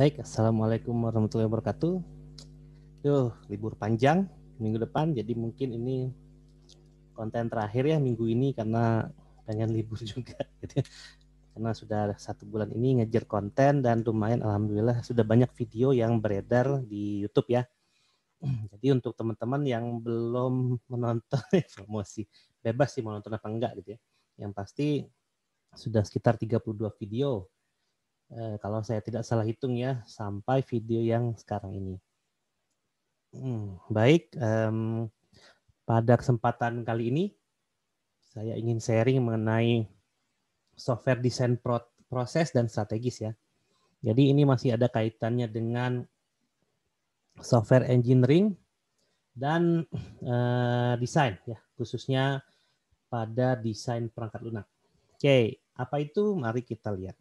Baik, Assalamualaikum warahmatullahi wabarakatuh. Yo, libur panjang minggu depan, jadi mungkin ini konten terakhir ya minggu ini karena pengen libur juga. Gitu. Ya. Karena sudah satu bulan ini ngejar konten dan lumayan alhamdulillah sudah banyak video yang beredar di YouTube ya. Jadi untuk teman-teman yang belum menonton ya, promosi, bebas sih mau nonton apa enggak gitu ya. Yang pasti sudah sekitar 32 video Eh, kalau saya tidak salah hitung ya sampai video yang sekarang ini. Hmm, baik, um, pada kesempatan kali ini saya ingin sharing mengenai software design pro proses dan strategis ya. Jadi ini masih ada kaitannya dengan software engineering dan uh, desain ya, khususnya pada desain perangkat lunak. Oke, apa itu? Mari kita lihat.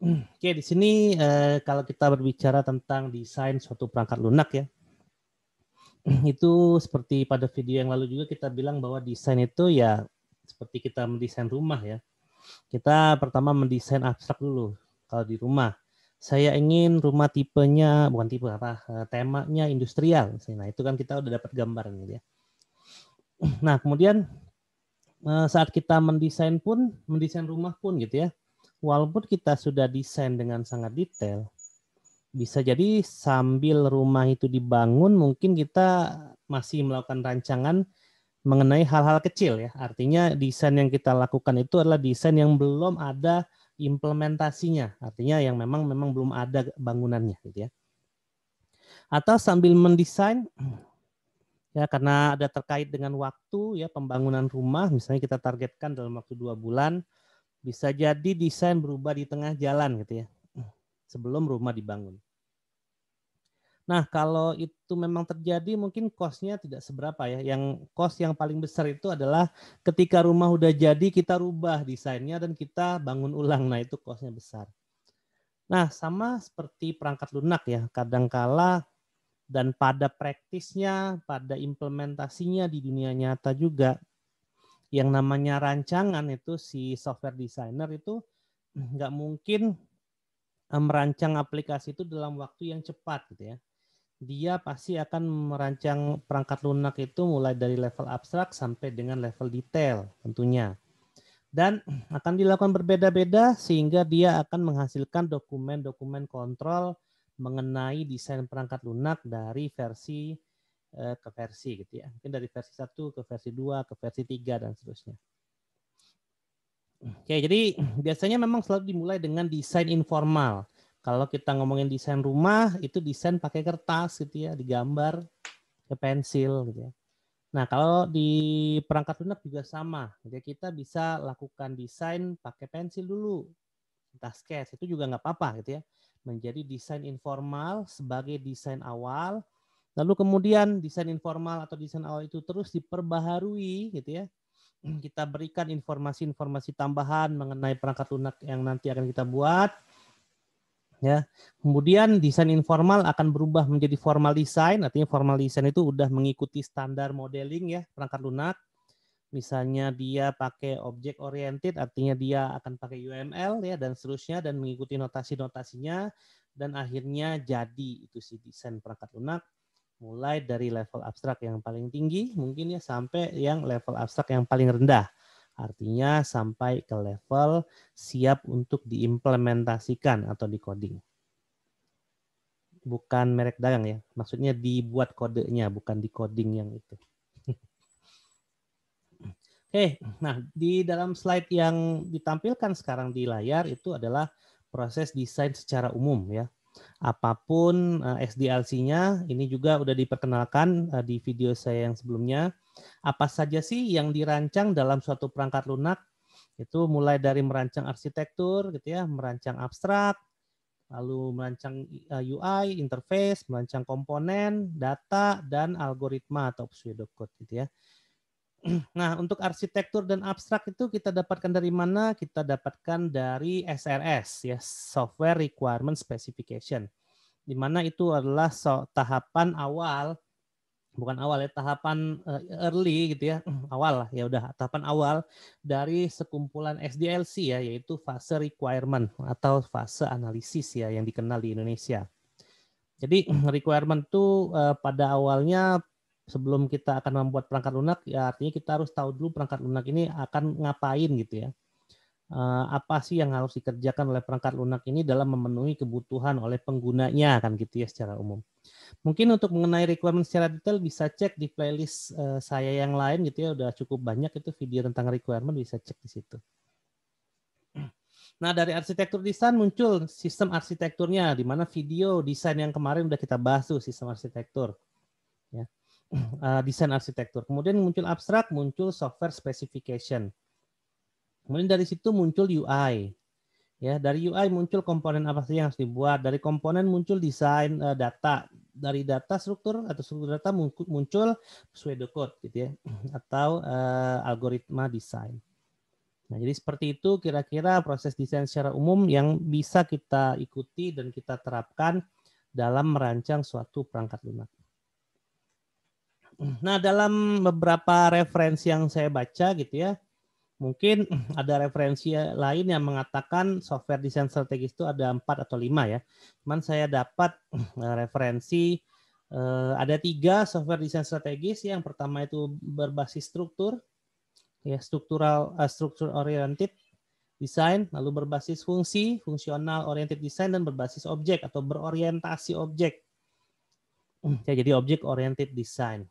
Hmm. Oke, di sini eh, kalau kita berbicara tentang desain suatu perangkat lunak ya, itu seperti pada video yang lalu juga kita bilang bahwa desain itu ya seperti kita mendesain rumah ya. Kita pertama mendesain abstrak dulu kalau di rumah. Saya ingin rumah tipenya bukan tipe apa, eh, temanya industrial. Nah itu kan kita udah dapat gambar ini ya. Nah kemudian eh, saat kita mendesain pun, mendesain rumah pun gitu ya walaupun kita sudah desain dengan sangat detail, bisa jadi sambil rumah itu dibangun mungkin kita masih melakukan rancangan mengenai hal-hal kecil ya. Artinya desain yang kita lakukan itu adalah desain yang belum ada implementasinya. Artinya yang memang memang belum ada bangunannya gitu ya. Atau sambil mendesain ya karena ada terkait dengan waktu ya pembangunan rumah misalnya kita targetkan dalam waktu dua bulan bisa jadi desain berubah di tengah jalan gitu ya. Sebelum rumah dibangun. Nah, kalau itu memang terjadi mungkin kosnya tidak seberapa ya. Yang kos yang paling besar itu adalah ketika rumah udah jadi kita rubah desainnya dan kita bangun ulang. Nah, itu kosnya besar. Nah, sama seperti perangkat lunak ya. Kadangkala dan pada praktisnya, pada implementasinya di dunia nyata juga yang namanya rancangan itu si software designer itu nggak mungkin eh, merancang aplikasi itu dalam waktu yang cepat gitu ya. Dia pasti akan merancang perangkat lunak itu mulai dari level abstrak sampai dengan level detail tentunya. Dan akan dilakukan berbeda-beda sehingga dia akan menghasilkan dokumen-dokumen kontrol mengenai desain perangkat lunak dari versi Eh, ke versi gitu ya. Mungkin dari versi 1 ke versi 2, ke versi 3 dan seterusnya. Oke, jadi biasanya memang selalu dimulai dengan desain informal. Kalau kita ngomongin desain rumah, itu desain pakai kertas gitu ya, digambar ke pensil gitu ya. Nah, kalau di perangkat lunak juga sama. Jadi kita bisa lakukan desain pakai pensil dulu. Entah sketch, itu juga nggak apa-apa gitu ya. Menjadi desain informal sebagai desain awal Lalu kemudian desain informal atau desain awal itu terus diperbaharui gitu ya. Kita berikan informasi-informasi tambahan mengenai perangkat lunak yang nanti akan kita buat. Ya. Kemudian desain informal akan berubah menjadi formal design, artinya formal design itu sudah mengikuti standar modeling ya perangkat lunak. Misalnya dia pakai object oriented, artinya dia akan pakai UML ya dan seterusnya dan mengikuti notasi-notasinya dan akhirnya jadi itu si desain perangkat lunak mulai dari level abstrak yang paling tinggi mungkin ya sampai yang level abstrak yang paling rendah. Artinya sampai ke level siap untuk diimplementasikan atau dikoding Bukan merek dagang ya, maksudnya dibuat kodenya bukan dikoding yang itu. Oke, nah di dalam slide yang ditampilkan sekarang di layar itu adalah proses desain secara umum ya Apapun SDLC-nya, eh, ini juga sudah diperkenalkan eh, di video saya yang sebelumnya. Apa saja sih yang dirancang dalam suatu perangkat lunak? Itu mulai dari merancang arsitektur, gitu ya, merancang abstrak, lalu merancang eh, UI, interface, merancang komponen, data, dan algoritma atau pseudocode, gitu ya. Nah, untuk arsitektur dan abstrak itu kita dapatkan dari mana? Kita dapatkan dari SRS ya, Software Requirement Specification. Di mana itu adalah so, tahapan awal bukan awal ya, tahapan eh, early gitu ya. Awal lah ya udah tahapan awal dari sekumpulan SDLC ya, yaitu fase requirement atau fase analisis ya yang dikenal di Indonesia. Jadi requirement itu eh, pada awalnya sebelum kita akan membuat perangkat lunak ya artinya kita harus tahu dulu perangkat lunak ini akan ngapain gitu ya eh, apa sih yang harus dikerjakan oleh perangkat lunak ini dalam memenuhi kebutuhan oleh penggunanya kan gitu ya secara umum mungkin untuk mengenai requirement secara detail bisa cek di playlist eh, saya yang lain gitu ya udah cukup banyak itu video tentang requirement bisa cek di situ Nah, dari arsitektur desain muncul sistem arsitekturnya, di mana video desain yang kemarin udah kita bahas tuh sistem arsitektur uh, desain arsitektur. Kemudian muncul abstrak, muncul software specification. Kemudian dari situ muncul UI. Ya, dari UI muncul komponen apa saja yang harus dibuat. Dari komponen muncul desain uh, data. Dari data struktur atau struktur data muncul pseudo code gitu ya atau uh, algoritma desain. Nah, jadi seperti itu kira-kira proses desain secara umum yang bisa kita ikuti dan kita terapkan dalam merancang suatu perangkat lunak. Nah, dalam beberapa referensi yang saya baca gitu ya, mungkin ada referensi lain yang mengatakan software desain strategis itu ada empat atau lima ya. Cuman saya dapat referensi eh, ada tiga software desain strategis. Yang pertama itu berbasis struktur, ya struktural eh, struktur structure oriented design, lalu berbasis fungsi, fungsional oriented design dan berbasis objek atau berorientasi objek. Ya, jadi objek oriented design.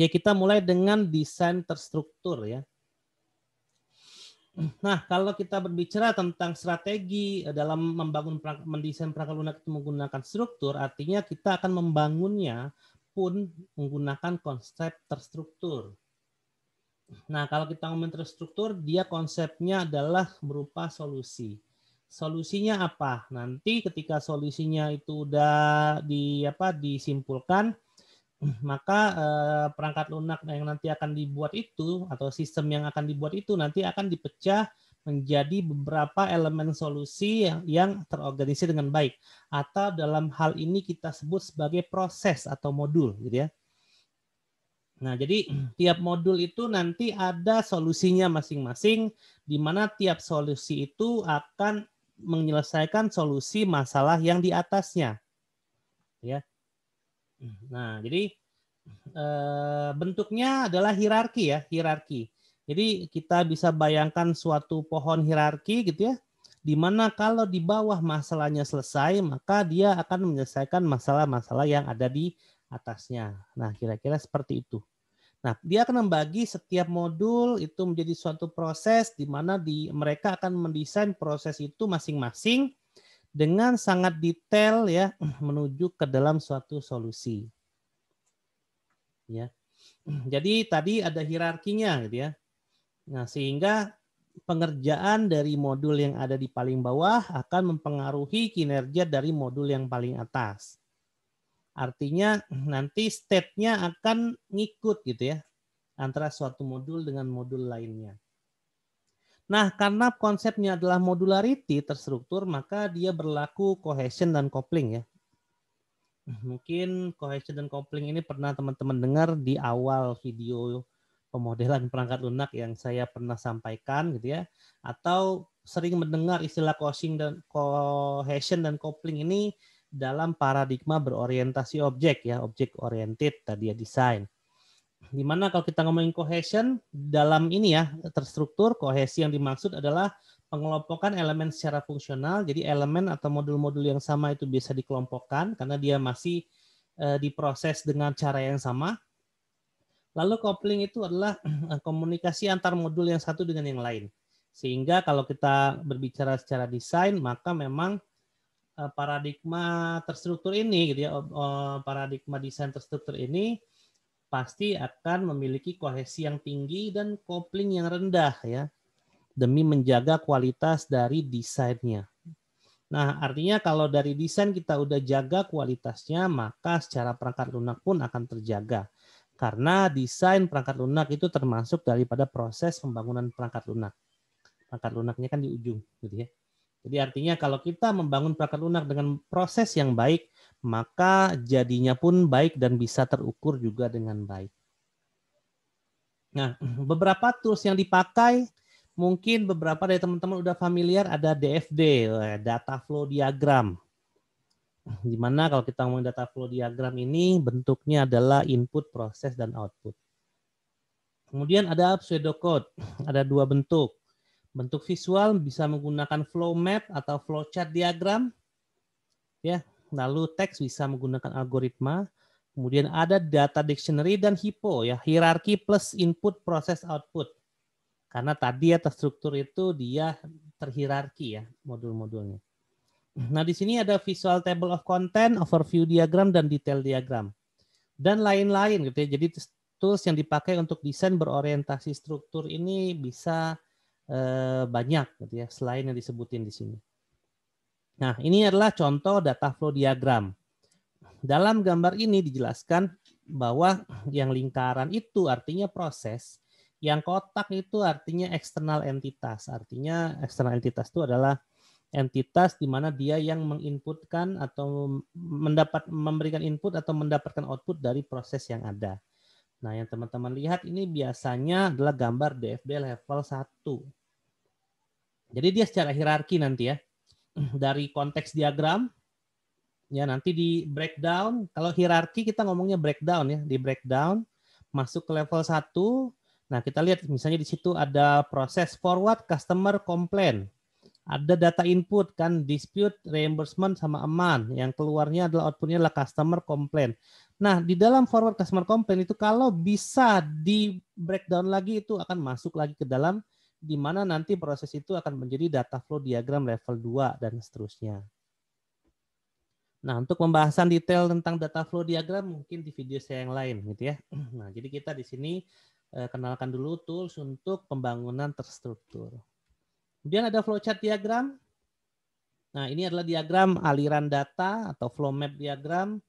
Ya kita mulai dengan desain terstruktur ya. Nah, kalau kita berbicara tentang strategi eh, dalam membangun mendesain perangkat lunak itu menggunakan struktur, artinya kita akan membangunnya pun menggunakan konsep terstruktur. Nah, kalau kita ngomong terstruktur, dia konsepnya adalah berupa solusi. Solusinya apa? Nanti ketika solusinya itu udah di apa disimpulkan, maka eh, perangkat lunak yang nanti akan dibuat itu atau sistem yang akan dibuat itu nanti akan dipecah menjadi beberapa elemen solusi yang, yang terorganisir dengan baik atau dalam hal ini kita sebut sebagai proses atau modul gitu ya. Nah, jadi tiap modul itu nanti ada solusinya masing-masing di mana tiap solusi itu akan menyelesaikan solusi masalah yang di atasnya. Ya. Nah, jadi eh, bentuknya adalah hierarki ya, hierarki. Jadi kita bisa bayangkan suatu pohon hierarki gitu ya, di mana kalau di bawah masalahnya selesai, maka dia akan menyelesaikan masalah-masalah yang ada di atasnya. Nah, kira-kira seperti itu. Nah, dia akan membagi setiap modul itu menjadi suatu proses di mana di mereka akan mendesain proses itu masing-masing dengan sangat detail ya menuju ke dalam suatu solusi. Ya. Jadi tadi ada hierarkinya gitu ya. Nah, sehingga pengerjaan dari modul yang ada di paling bawah akan mempengaruhi kinerja dari modul yang paling atas. Artinya nanti state-nya akan ngikut gitu ya antara suatu modul dengan modul lainnya. Nah, karena konsepnya adalah modularity terstruktur, maka dia berlaku cohesion dan coupling ya. Nah, mungkin cohesion dan coupling ini pernah teman-teman dengar di awal video pemodelan perangkat lunak yang saya pernah sampaikan gitu ya. Atau sering mendengar istilah cohesion dan cohesion dan coupling ini dalam paradigma berorientasi objek ya, object oriented tadi ya desain di mana kalau kita ngomongin cohesion, dalam ini ya, terstruktur, kohesi yang dimaksud adalah pengelompokan elemen secara fungsional. Jadi elemen atau modul-modul yang sama itu bisa dikelompokkan karena dia masih eh, diproses dengan cara yang sama. Lalu coupling itu adalah eh, komunikasi antar modul yang satu dengan yang lain. Sehingga kalau kita berbicara secara desain, maka memang eh, paradigma terstruktur ini gitu ya paradigma desain terstruktur ini pasti akan memiliki kohesi yang tinggi dan kopling yang rendah ya demi menjaga kualitas dari desainnya. Nah, artinya kalau dari desain kita udah jaga kualitasnya, maka secara perangkat lunak pun akan terjaga. Karena desain perangkat lunak itu termasuk daripada proses pembangunan perangkat lunak. Perangkat lunaknya kan di ujung, gitu ya. Jadi artinya kalau kita membangun perangkat lunak dengan proses yang baik, maka jadinya pun baik dan bisa terukur juga dengan baik. Nah, beberapa tools yang dipakai mungkin beberapa dari teman-teman udah familiar ada DFD, eh, data flow diagram. Dimana kalau kita ngomong data flow diagram ini bentuknya adalah input, proses, dan output. Kemudian ada pseudocode, ada dua bentuk. Bentuk visual bisa menggunakan flow map atau flow chart diagram. Ya, Lalu teks bisa menggunakan algoritma. Kemudian ada data dictionary dan hipo ya, hierarki plus input proses output. Karena tadi ya terstruktur itu dia terhierarki ya modul-modulnya. Nah, di sini ada visual table of content, overview diagram dan detail diagram. Dan lain-lain gitu ya. Jadi tools yang dipakai untuk desain berorientasi struktur ini bisa eh, banyak gitu ya selain yang disebutin di sini. Nah, ini adalah contoh data flow diagram. Dalam gambar ini dijelaskan bahwa yang lingkaran itu artinya proses, yang kotak itu artinya eksternal entitas. Artinya eksternal entitas itu adalah entitas di mana dia yang menginputkan atau mendapat memberikan input atau mendapatkan output dari proses yang ada. Nah, yang teman-teman lihat ini biasanya adalah gambar DFB level 1. Jadi dia secara hierarki nanti ya dari konteks diagram ya nanti di breakdown kalau hierarki kita ngomongnya breakdown ya di breakdown masuk ke level 1 nah kita lihat misalnya di situ ada proses forward customer komplain. ada data input kan dispute reimbursement sama aman yang keluarnya adalah outputnya adalah customer komplain. nah di dalam forward customer komplain itu kalau bisa di breakdown lagi itu akan masuk lagi ke dalam di mana nanti proses itu akan menjadi data flow diagram level 2 dan seterusnya. Nah, untuk pembahasan detail tentang data flow diagram mungkin di video saya yang lain gitu ya. Nah, jadi kita di sini eh, kenalkan dulu tools untuk pembangunan terstruktur. Kemudian ada flowchart diagram. Nah, ini adalah diagram aliran data atau flow map diagram.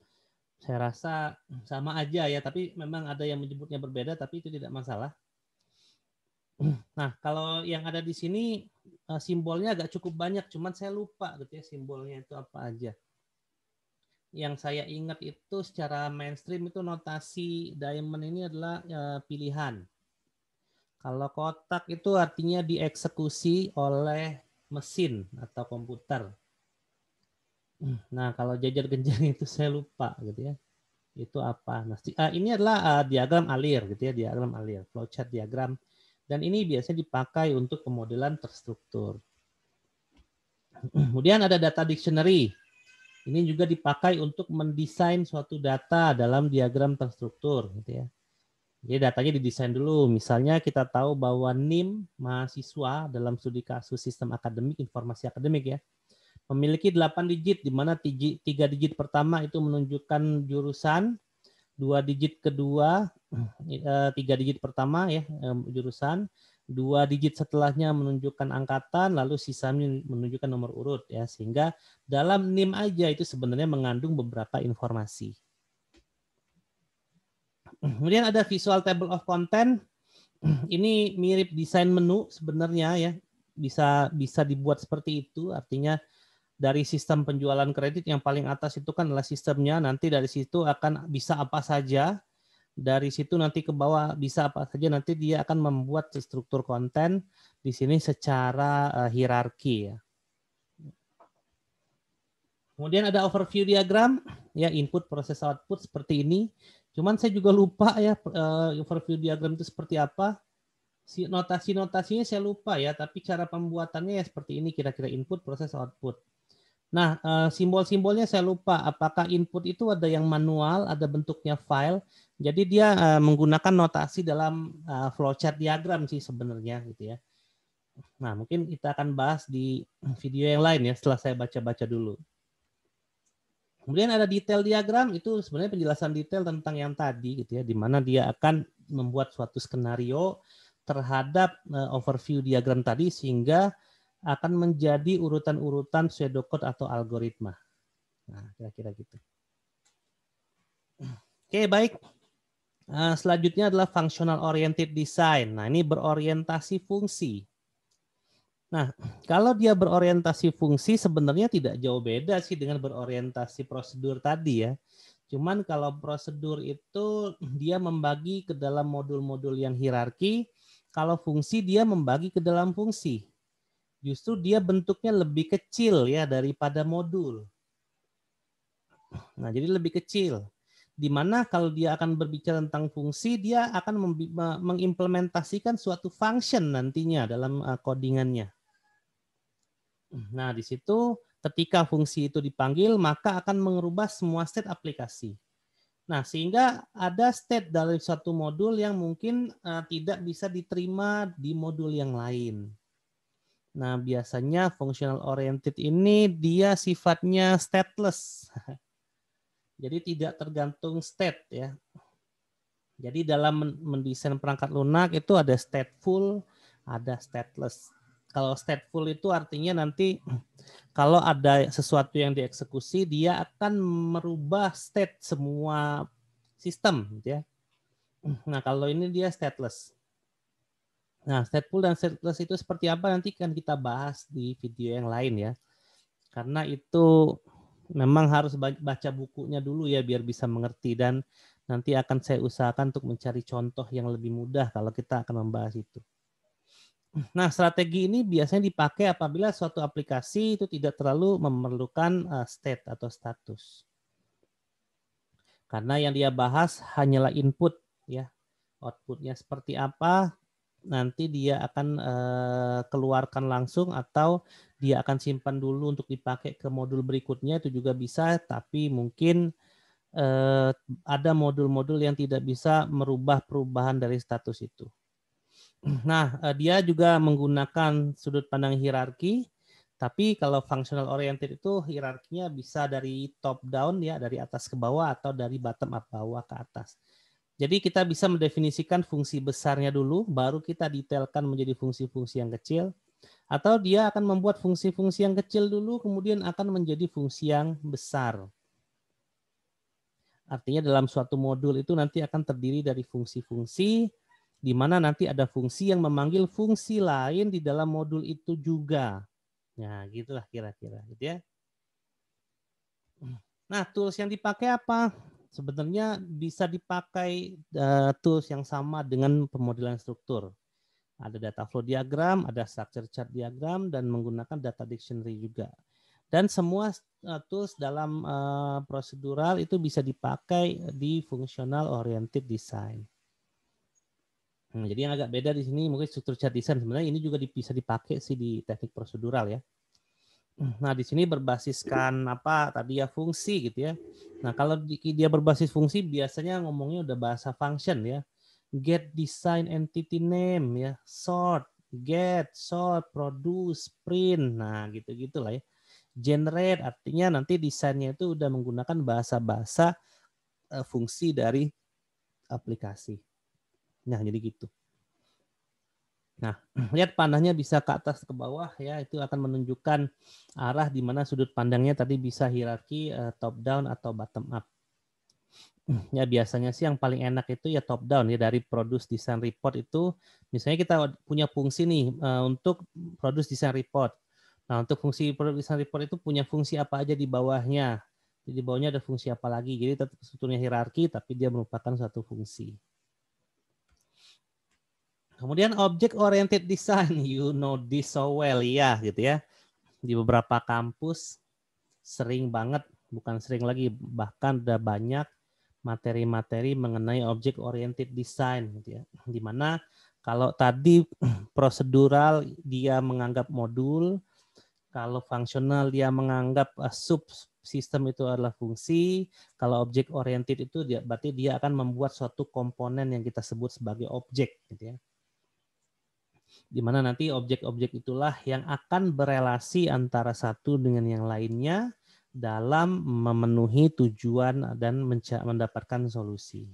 Saya rasa sama aja ya, tapi memang ada yang menyebutnya berbeda, tapi itu tidak masalah. Nah, kalau yang ada di sini eh, simbolnya agak cukup banyak, cuman saya lupa gitu ya simbolnya itu apa aja. Yang saya ingat itu secara mainstream itu notasi diamond ini adalah eh, pilihan. Kalau kotak itu artinya dieksekusi oleh mesin atau komputer. Nah, kalau jajar genjang itu saya lupa gitu ya. Itu apa? Nah, eh, ini adalah diagram alir gitu ya, diagram alir, flowchart diagram dan ini biasanya dipakai untuk pemodelan terstruktur. Kemudian ada data dictionary. Ini juga dipakai untuk mendesain suatu data dalam diagram terstruktur, gitu ya. Jadi datanya didesain dulu. Misalnya kita tahu bahwa NIM mahasiswa dalam studi kasus sistem akademik, informasi akademik ya, memiliki 8 digit, di mana 3 digit pertama itu menunjukkan jurusan, dua digit kedua, eh, tiga digit pertama ya jurusan, dua digit setelahnya menunjukkan angkatan, lalu sisanya menunjukkan nomor urut ya sehingga dalam NIM aja itu sebenarnya mengandung beberapa informasi. Kemudian ada visual table of content. Ini mirip desain menu sebenarnya ya bisa bisa dibuat seperti itu artinya dari sistem penjualan kredit yang paling atas itu kan adalah sistemnya nanti dari situ akan bisa apa saja dari situ nanti ke bawah bisa apa saja nanti dia akan membuat struktur konten di sini secara eh, hierarki ya. Kemudian ada overview diagram ya input proses output seperti ini. Cuman saya juga lupa ya eh, overview diagram itu seperti apa. Si notasi-notasinya saya lupa ya, tapi cara pembuatannya ya seperti ini kira-kira input proses output. Nah, eh, simbol-simbolnya saya lupa. Apakah input itu ada yang manual, ada bentuknya file. Jadi dia eh, menggunakan notasi dalam eh, flowchart diagram sih sebenarnya gitu ya. Nah, mungkin kita akan bahas di video yang lain ya setelah saya baca-baca dulu. Kemudian ada detail diagram itu sebenarnya penjelasan detail tentang yang tadi gitu ya, di mana dia akan membuat suatu skenario terhadap overview diagram tadi sehingga akan menjadi urutan-urutan pseudocode atau algoritma. Nah, kira-kira gitu. Oke, baik. Eh, selanjutnya adalah functional oriented design. Nah, ini berorientasi fungsi. Nah, kalau dia berorientasi fungsi sebenarnya tidak jauh beda sih dengan berorientasi prosedur tadi ya. Cuman kalau prosedur itu dia membagi ke dalam modul-modul yang hierarki, kalau fungsi dia membagi ke dalam fungsi justru dia bentuknya lebih kecil ya daripada modul. Nah, jadi lebih kecil. Di mana kalau dia akan berbicara tentang fungsi, dia akan mengimplementasikan suatu function nantinya dalam uh, codingannya. Nah, di situ ketika fungsi itu dipanggil, maka akan mengubah semua state aplikasi. Nah, sehingga ada state dari suatu modul yang mungkin uh, tidak bisa diterima di modul yang lain. Nah, biasanya functional oriented ini dia sifatnya stateless. Jadi tidak tergantung state ya. Jadi dalam mendesain perangkat lunak itu ada stateful, ada stateless. Kalau stateful itu artinya nanti kalau ada sesuatu yang dieksekusi dia akan merubah state semua sistem gitu ya. Nah, kalau ini dia stateless. Nah, state pool dan state plus itu seperti apa nanti kan kita bahas di video yang lain ya. Karena itu memang harus baca bukunya dulu ya biar bisa mengerti dan nanti akan saya usahakan untuk mencari contoh yang lebih mudah kalau kita akan membahas itu. Nah, strategi ini biasanya dipakai apabila suatu aplikasi itu tidak terlalu memerlukan eh, state atau status. Karena yang dia bahas hanyalah input ya. Outputnya seperti apa, nanti dia akan uh, keluarkan langsung atau dia akan simpan dulu untuk dipakai ke modul berikutnya itu juga bisa tapi mungkin uh, ada modul-modul yang tidak bisa merubah perubahan dari status itu. Nah, uh, dia juga menggunakan sudut pandang hierarki tapi kalau functional oriented itu hierarkinya bisa dari top down ya dari atas ke bawah atau dari bottom up bawah ke atas. Jadi kita bisa mendefinisikan fungsi besarnya dulu, baru kita detailkan menjadi fungsi-fungsi yang kecil. Atau dia akan membuat fungsi-fungsi yang kecil dulu, kemudian akan menjadi fungsi yang besar. Artinya dalam suatu modul itu nanti akan terdiri dari fungsi-fungsi, di mana nanti ada fungsi yang memanggil fungsi lain di dalam modul itu juga. Nah, gitulah kira-kira, gitu ya. Nah, tools yang dipakai apa? sebenarnya bisa dipakai uh, tools yang sama dengan pemodelan struktur. Ada data flow diagram, ada structure chart diagram, dan menggunakan data dictionary juga. Dan semua uh, tools dalam uh, prosedural itu bisa dipakai di functional oriented design. Hmm, jadi yang agak beda di sini mungkin struktur chart design sebenarnya ini juga bisa dipakai sih di teknik prosedural ya. Nah, di sini berbasiskan apa tadi ya fungsi gitu ya. Nah, kalau dia berbasis fungsi biasanya ngomongnya udah bahasa function ya. Get design entity name ya, sort, get, sort, produce, print. Nah, gitu-gitulah ya. Generate artinya nanti desainnya itu udah menggunakan bahasa-bahasa eh, fungsi dari aplikasi. Nah, jadi gitu. Nah, lihat panahnya bisa ke atas ke bawah ya, itu akan menunjukkan arah di mana sudut pandangnya tadi bisa hierarki uh, top down atau bottom up. Ya biasanya sih yang paling enak itu ya top down ya dari produce design report itu misalnya kita punya fungsi nih uh, untuk produce design report. Nah, untuk fungsi produce design report itu punya fungsi apa aja di bawahnya. Jadi di bawahnya ada fungsi apa lagi. Jadi tetap strukturnya hierarki tapi dia merupakan suatu fungsi. Kemudian object oriented design, you know this so well ya gitu ya. Di beberapa kampus sering banget, bukan sering lagi, bahkan udah banyak materi-materi mengenai object oriented design gitu ya. Di mana kalau tadi prosedural dia menganggap modul, kalau fungsional dia menganggap eh, sub subsistem itu adalah fungsi, kalau object oriented itu dia berarti dia akan membuat suatu komponen yang kita sebut sebagai objek gitu ya di mana nanti objek-objek itulah yang akan berelasi antara satu dengan yang lainnya dalam memenuhi tujuan dan mendapatkan solusi.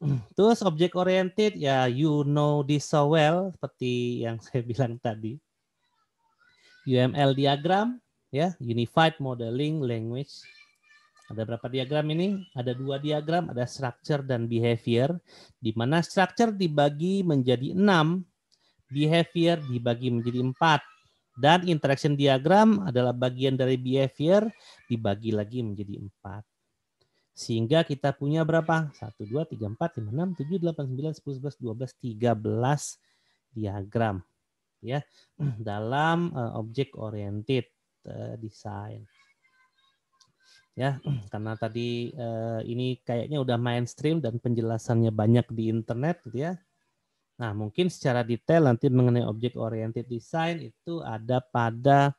Terus objek oriented ya you know this so well seperti yang saya bilang tadi. UML diagram ya unified modeling language ada berapa diagram ini? Ada dua diagram, ada structure dan behavior. Di mana structure dibagi menjadi enam, behavior dibagi menjadi empat, dan interaction diagram adalah bagian dari behavior dibagi lagi menjadi empat. Sehingga kita punya berapa? 1, 2, 3, 4, 5, 6, 7, 8, 9, 10, 11, 12, 13 diagram ya dalam uh, eh, object oriented uh, eh, design ya karena tadi eh, ini kayaknya udah mainstream dan penjelasannya banyak di internet gitu ya. Nah, mungkin secara detail nanti mengenai objek oriented design itu ada pada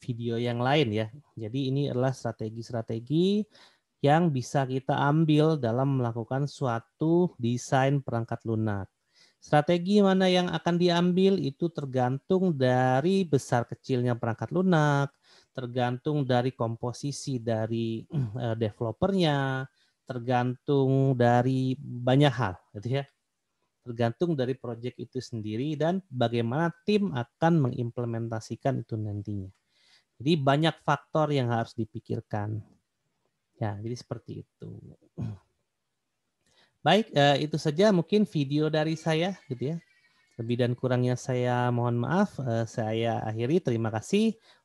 video yang lain ya. Jadi ini adalah strategi-strategi yang bisa kita ambil dalam melakukan suatu desain perangkat lunak. Strategi mana yang akan diambil itu tergantung dari besar kecilnya perangkat lunak, tergantung dari komposisi dari eh, developernya, tergantung dari banyak hal, gitu ya. Tergantung dari proyek itu sendiri dan bagaimana tim akan mengimplementasikan itu nantinya. Jadi banyak faktor yang harus dipikirkan. Ya, jadi seperti itu. Baik, eh, itu saja mungkin video dari saya, gitu ya. Lebih dan kurangnya saya mohon maaf. Eh, saya akhiri. Terima kasih.